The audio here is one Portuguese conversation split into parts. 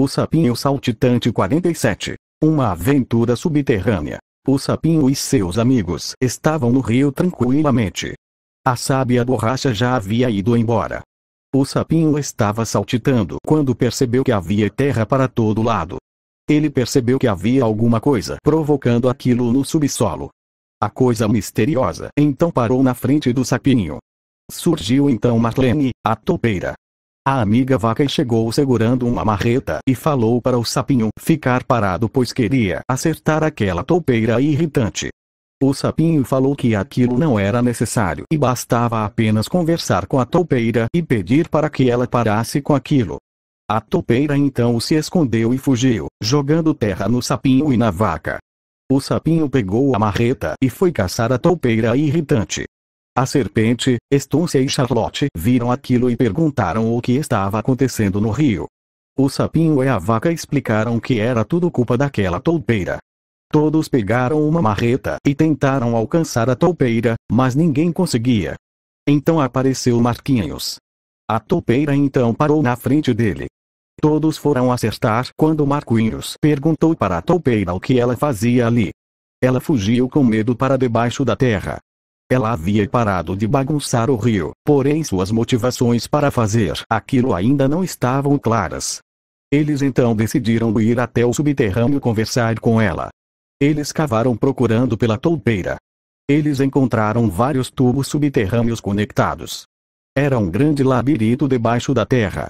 O Sapinho Saltitante 47. Uma aventura subterrânea. O Sapinho e seus amigos estavam no rio tranquilamente. A sábia borracha já havia ido embora. O sapinho estava saltitando quando percebeu que havia terra para todo lado. Ele percebeu que havia alguma coisa provocando aquilo no subsolo. A coisa misteriosa então parou na frente do sapinho. Surgiu então Marlene, a topeira. A amiga vaca chegou segurando uma marreta e falou para o sapinho ficar parado pois queria acertar aquela toupeira irritante. O sapinho falou que aquilo não era necessário e bastava apenas conversar com a toupeira e pedir para que ela parasse com aquilo. A toupeira então se escondeu e fugiu, jogando terra no sapinho e na vaca. O sapinho pegou a marreta e foi caçar a toupeira irritante. A serpente, Estúcia e Charlotte viram aquilo e perguntaram o que estava acontecendo no rio. O sapinho e a vaca explicaram que era tudo culpa daquela toupeira. Todos pegaram uma marreta e tentaram alcançar a toupeira, mas ninguém conseguia. Então apareceu Marquinhos. A toupeira então parou na frente dele. Todos foram acertar quando Marquinhos perguntou para a toupeira o que ela fazia ali. Ela fugiu com medo para debaixo da terra. Ela havia parado de bagunçar o rio, porém suas motivações para fazer aquilo ainda não estavam claras. Eles então decidiram ir até o subterrâneo conversar com ela. Eles cavaram procurando pela toupeira. Eles encontraram vários tubos subterrâneos conectados. Era um grande labirinto debaixo da terra.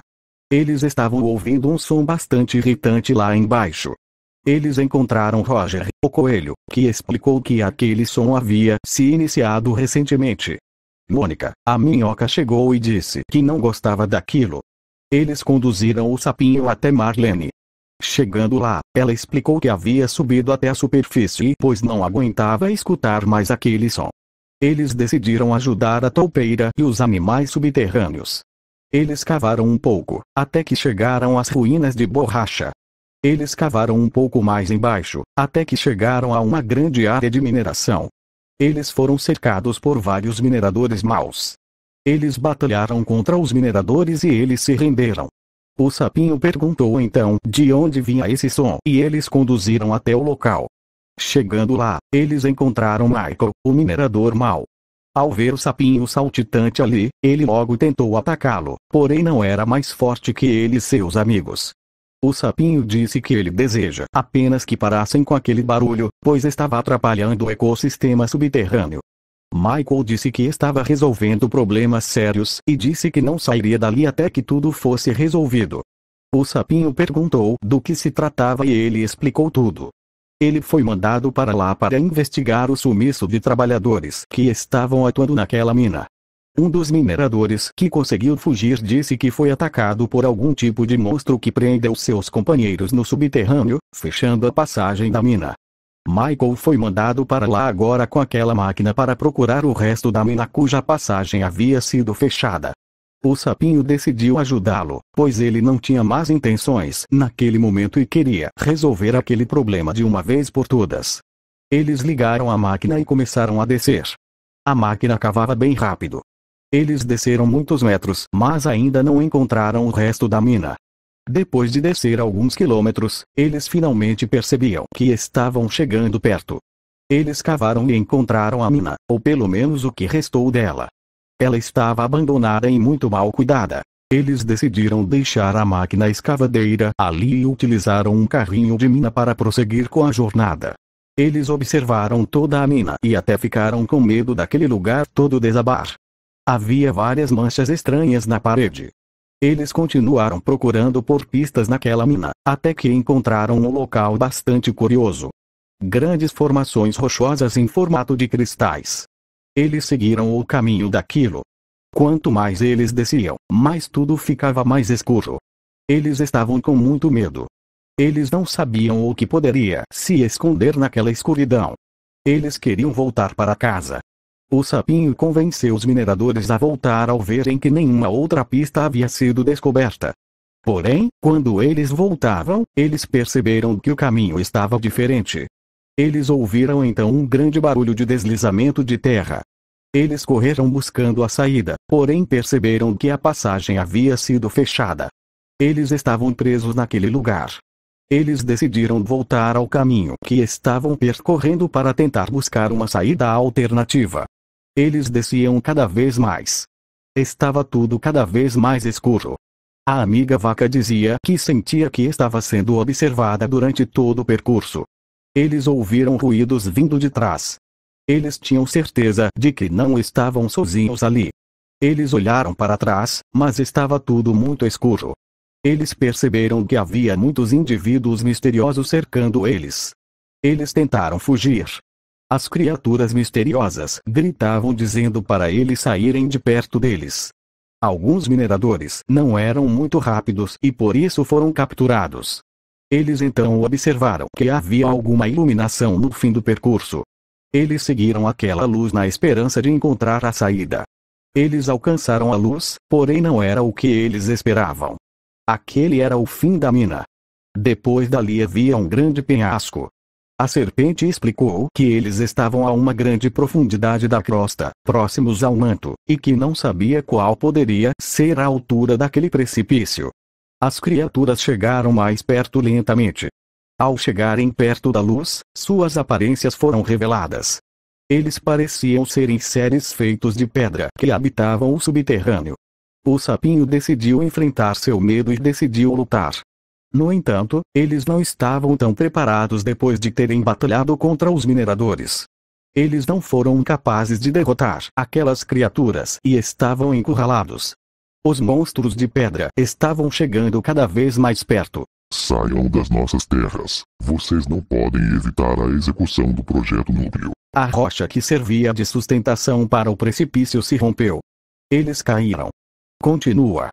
Eles estavam ouvindo um som bastante irritante lá embaixo, eles encontraram Roger, o coelho, que explicou que aquele som havia se iniciado recentemente. Mônica, a minhoca chegou e disse que não gostava daquilo. Eles conduziram o sapinho até Marlene. Chegando lá, ela explicou que havia subido até a superfície pois não aguentava escutar mais aquele som. Eles decidiram ajudar a toupeira e os animais subterrâneos. Eles cavaram um pouco, até que chegaram às ruínas de borracha. Eles cavaram um pouco mais embaixo, até que chegaram a uma grande área de mineração. Eles foram cercados por vários mineradores maus. Eles batalharam contra os mineradores e eles se renderam. O sapinho perguntou então de onde vinha esse som e eles conduziram até o local. Chegando lá, eles encontraram Michael, o minerador mau. Ao ver o sapinho saltitante ali, ele logo tentou atacá-lo, porém não era mais forte que ele e seus amigos. O sapinho disse que ele deseja apenas que parassem com aquele barulho, pois estava atrapalhando o ecossistema subterrâneo. Michael disse que estava resolvendo problemas sérios e disse que não sairia dali até que tudo fosse resolvido. O sapinho perguntou do que se tratava e ele explicou tudo. Ele foi mandado para lá para investigar o sumiço de trabalhadores que estavam atuando naquela mina. Um dos mineradores que conseguiu fugir disse que foi atacado por algum tipo de monstro que prendeu seus companheiros no subterrâneo, fechando a passagem da mina. Michael foi mandado para lá agora com aquela máquina para procurar o resto da mina cuja passagem havia sido fechada. O sapinho decidiu ajudá-lo, pois ele não tinha más intenções naquele momento e queria resolver aquele problema de uma vez por todas. Eles ligaram a máquina e começaram a descer. A máquina cavava bem rápido, eles desceram muitos metros, mas ainda não encontraram o resto da mina. Depois de descer alguns quilômetros, eles finalmente percebiam que estavam chegando perto. Eles cavaram e encontraram a mina, ou pelo menos o que restou dela. Ela estava abandonada e muito mal cuidada. Eles decidiram deixar a máquina escavadeira ali e utilizaram um carrinho de mina para prosseguir com a jornada. Eles observaram toda a mina e até ficaram com medo daquele lugar todo desabar. Havia várias manchas estranhas na parede. Eles continuaram procurando por pistas naquela mina, até que encontraram um local bastante curioso. Grandes formações rochosas em formato de cristais. Eles seguiram o caminho daquilo. Quanto mais eles desciam, mais tudo ficava mais escuro. Eles estavam com muito medo. Eles não sabiam o que poderia se esconder naquela escuridão. Eles queriam voltar para casa. O sapinho convenceu os mineradores a voltar ao verem que nenhuma outra pista havia sido descoberta. Porém, quando eles voltavam, eles perceberam que o caminho estava diferente. Eles ouviram então um grande barulho de deslizamento de terra. Eles correram buscando a saída, porém perceberam que a passagem havia sido fechada. Eles estavam presos naquele lugar. Eles decidiram voltar ao caminho que estavam percorrendo para tentar buscar uma saída alternativa. Eles desciam cada vez mais. Estava tudo cada vez mais escuro. A amiga vaca dizia que sentia que estava sendo observada durante todo o percurso. Eles ouviram ruídos vindo de trás. Eles tinham certeza de que não estavam sozinhos ali. Eles olharam para trás, mas estava tudo muito escuro. Eles perceberam que havia muitos indivíduos misteriosos cercando eles. Eles tentaram fugir, as criaturas misteriosas gritavam dizendo para eles saírem de perto deles. Alguns mineradores não eram muito rápidos e por isso foram capturados. Eles então observaram que havia alguma iluminação no fim do percurso. Eles seguiram aquela luz na esperança de encontrar a saída. Eles alcançaram a luz, porém não era o que eles esperavam. Aquele era o fim da mina. Depois dali havia um grande penhasco, a serpente explicou que eles estavam a uma grande profundidade da crosta, próximos ao manto, e que não sabia qual poderia ser a altura daquele precipício. As criaturas chegaram mais perto lentamente. Ao chegarem perto da luz, suas aparências foram reveladas. Eles pareciam serem seres feitos de pedra que habitavam o subterrâneo. O sapinho decidiu enfrentar seu medo e decidiu lutar. No entanto, eles não estavam tão preparados depois de terem batalhado contra os mineradores. Eles não foram capazes de derrotar aquelas criaturas e estavam encurralados. Os monstros de pedra estavam chegando cada vez mais perto. Saiam das nossas terras. Vocês não podem evitar a execução do projeto núcleo. A rocha que servia de sustentação para o precipício se rompeu. Eles caíram. Continua.